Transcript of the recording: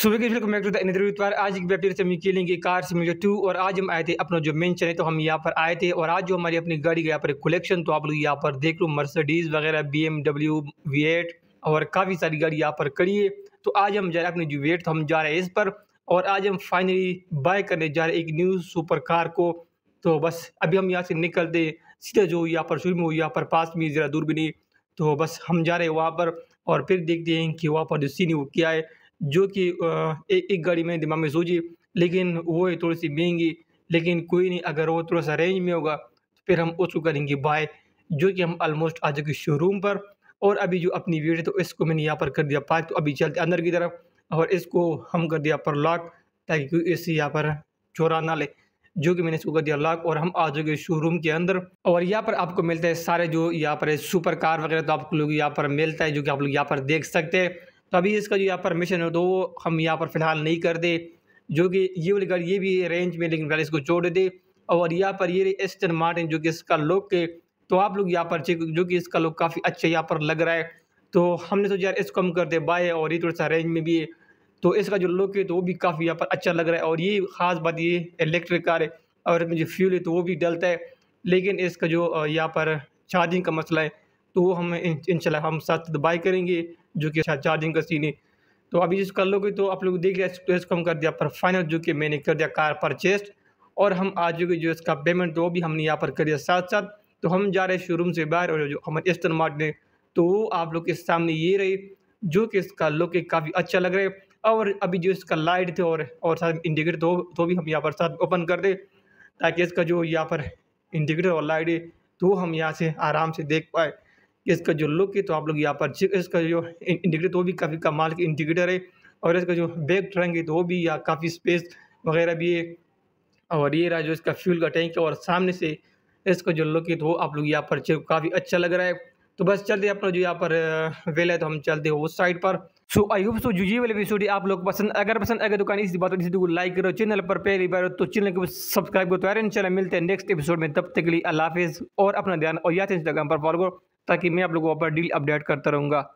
सुबह के फिर बैक टू द आज की वेब से हम खेलेंगे कार सिमुलेटर टू और आज हम आए थे अपना जो मेन है तो हम यहाँ पर आए थे और आज जो हमारी अपनी गाड़ी का यहाँ पर कलेक्शन तो आप लोग यहाँ पर देख लो मर्सडीज़ वगैरह B M W V eight और काफ़ी सारी गाड़ी यहाँ पर करी है तो आज हम जा रहे हैं अपनी जो वेट तो हम जा रहे हैं इस पर और आज हम फाइनली बाय करने जा रहे हैं एक न्यू सुपर कार को तो बस अभी हम यहाँ से निकलते सीधा जो यहाँ पर शुरू में हो यहाँ पर पास में ज़रा दूर भी नहीं तो बस हम जा रहे हैं वहाँ पर और फिर देखते हैं कि वहाँ पर जो सीन वो क्या है जो कि एक एक गाड़ी मेरे दिमाग में सूझी लेकिन वो है थोड़ी सी महंगी लेकिन कोई नहीं अगर वो थोड़ा सा रेंज में होगा तो फिर हम उसको करेंगे बाय जो कि हम ऑलमोस्ट आ चुके शोरूम पर और अभी जो अपनी वीडियो तो इसको मैंने यहाँ पर कर दिया पार्क तो अभी चलते अंदर की तरफ और इसको हम कर दिया पर लॉक ताकि कोई इसी यहाँ पर चोरा ना ले जो कि मैंने इसको कर दिया लॉक और हम आ जाओगे शोरूम के अंदर और यहाँ पर आपको मिलता है सारे जो यहाँ पर सुपर कार वगैरह तो आप लोग यहाँ पर मिलता है जो कि आप लोग यहाँ पर देख सकते हैं तो अभी इसका जो यहाँ परमिशन हो तो वो हम यहाँ पर फ़िलहाल नहीं कर दे जो कि ये वाली गाड़ी ये भी रेंज में लेकिन गाड़ी इसको छोड़ दे और यहाँ पर ये एस्टन मार्टिन जो कि इसका लुक है तो आप लोग यहाँ पर चेक जो कि इसका लुक काफ़ी अच्छा यहाँ पर लग रहा है तो हमने सोचा यार इसको हम कर दे बाय और ये थोड़ा सा रेंज में भी है तो इसका जो लुक है तो वो भी काफ़ी यहाँ पर अच्छा लग रहा है और ये ख़ास बात ये इलेक्ट्रिक कार है और इसमें जो फ्यूल है तो वो भी डलता है लेकिन इसका जो यहाँ पर चार्जिंग का मसला है तो वो हम इनशाला हम साथ बाई करेंगे जो कि चार्जिंग अच्छा का सीन है तो अभी जिस कर लोगे तो आप लोग देख लिया इसको, तो इसको हम कर दिया पर फाइनल जो कि मैंने कर दिया कार परचेस्ट और हम आज जो जो इसका पेमेंट वो भी हमने यहाँ पर कर दिया साथ साथ तो हम जा रहे शोरूम से बाहर और जो हमारे ईस्टर्न मार्ट ने तो वो आप लोग के सामने ये रहे जो कि इसका लुक काफ़ी अच्छा लग रहा है और अभी जो इसका लाइट थे और और साथ इंडिकेटर तो तो भी हम यहाँ पर साथ ओपन कर दें ताकि इसका जो यहाँ पर इंडिकेटर और लाइट है तो हम यहाँ से आराम से देख पाए इसका जो लुक है तो आप लोग यहाँ पर इसका जो इंडिकेटर तो भी काफ़ी कमाल की इंडिकेटर है और इसका जो बैक ट्रंक है तो वो भी या काफ़ी स्पेस वगैरह भी है और ये रहा जो इसका फ्यूल का टैंक है और सामने से इसका जो लुक है तो आप लोग यहाँ पर काफ़ी अच्छा लग रहा है तो बस चलते हैं अपना जो यहाँ पर वेल है तो हम चलते हैं उस साइड पर सो आई होप सो जो ये वाले वीडियो आप लोग पसंद अगर पसंद अगर दुकान तो इसी बात को लाइक करो चैनल पर पहली बार तो चैनल को सब्सक्राइब करो तो चैनल मिलते हैं नेक्स्ट एपिसोड में तब तक के लिए अल्लाह हाफिज़ और अपना ध्यान और याद इंस्टाग्राम पर फॉलो करो ताकि मैं आप लोगों पर डील अपडेट करता रहूँगा